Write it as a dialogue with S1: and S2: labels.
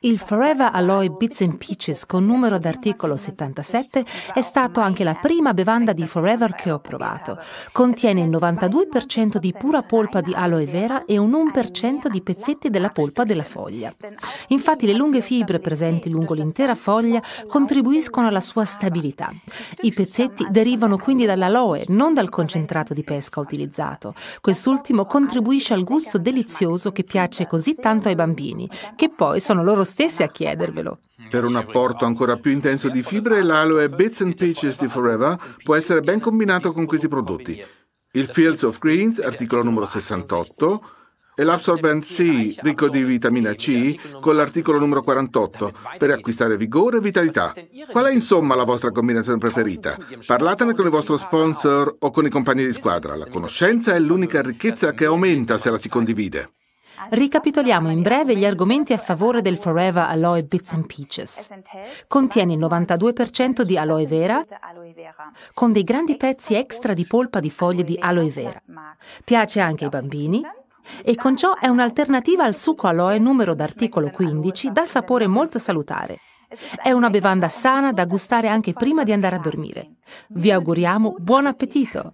S1: Il Forever Alloy
S2: Bits and Peaches con numero d'articolo 77 è stato anche la prima bevanda di Forever che ho provato. Contiene il 92% di pura polpa di aloe vera e un 1% di pezzetti della polpa della foglia. Infatti le lunghe fibre presenti lungo l'intera foglia contribuiscono alla sua stabilità. I pezzetti derivano quindi dall'aloe, non dal concentrato di pesca utilizzato. Quest'ultimo contribuisce al gusto delizioso che piace così tanto ai bambini, che poi sono loro loro stessi a chiedervelo.
S3: Per un apporto ancora più intenso di fibre, l'aloe Bits and Peaches di Forever può essere ben combinato con questi prodotti. Il Fields of Greens, articolo numero 68, e l'Absorbent C, ricco di vitamina C, con l'articolo numero 48, per acquistare vigore e vitalità. Qual è insomma la vostra combinazione preferita? Parlatene con il vostro sponsor o con i compagni di squadra. La conoscenza è l'unica ricchezza che aumenta se la si condivide.
S2: Ricapitoliamo in breve gli argomenti a favore del Forever Aloe Bits and Peaches. Contiene il 92% di aloe vera con dei grandi pezzi extra di polpa di foglie di aloe vera. Piace anche ai bambini e con ciò è un'alternativa al succo aloe numero d'articolo 15 dal sapore molto salutare. È una bevanda sana da gustare anche prima di andare a dormire. Vi auguriamo
S1: buon appetito!